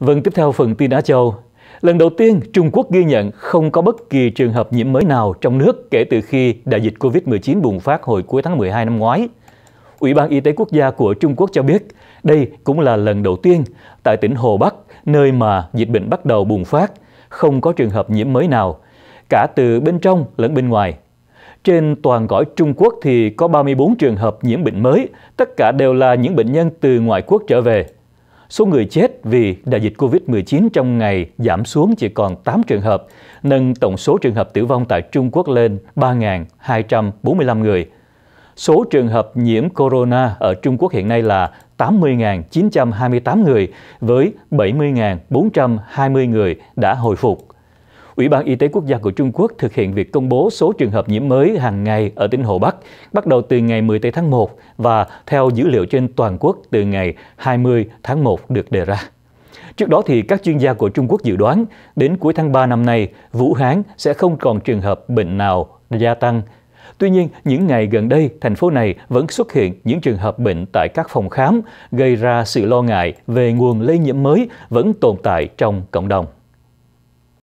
Vâng, tiếp theo phần tin Á Châu. Lần đầu tiên, Trung Quốc ghi nhận không có bất kỳ trường hợp nhiễm mới nào trong nước kể từ khi đại dịch COVID-19 bùng phát hồi cuối tháng 12 năm ngoái. Ủy ban Y tế Quốc gia của Trung Quốc cho biết đây cũng là lần đầu tiên tại tỉnh Hồ Bắc, nơi mà dịch bệnh bắt đầu bùng phát, không có trường hợp nhiễm mới nào, cả từ bên trong lẫn bên ngoài. Trên toàn cõi Trung Quốc thì có 34 trường hợp nhiễm bệnh mới, tất cả đều là những bệnh nhân từ ngoại quốc trở về – Số người chết vì đại dịch COVID-19 trong ngày giảm xuống chỉ còn 8 trường hợp, nâng tổng số trường hợp tử vong tại Trung Quốc lên 3.245 người. Số trường hợp nhiễm corona ở Trung Quốc hiện nay là 80.928 người với 70.420 người đã hồi phục. Ủy ban Y tế Quốc gia của Trung Quốc thực hiện việc công bố số trường hợp nhiễm mới hàng ngày ở tỉnh Hồ Bắc bắt đầu từ ngày 10 tháng 1 và theo dữ liệu trên toàn quốc từ ngày 20 tháng 1 được đề ra. Trước đó thì các chuyên gia của Trung Quốc dự đoán đến cuối tháng 3 năm nay, Vũ Hán sẽ không còn trường hợp bệnh nào gia tăng. Tuy nhiên, những ngày gần đây, thành phố này vẫn xuất hiện những trường hợp bệnh tại các phòng khám, gây ra sự lo ngại về nguồn lây nhiễm mới vẫn tồn tại trong cộng đồng.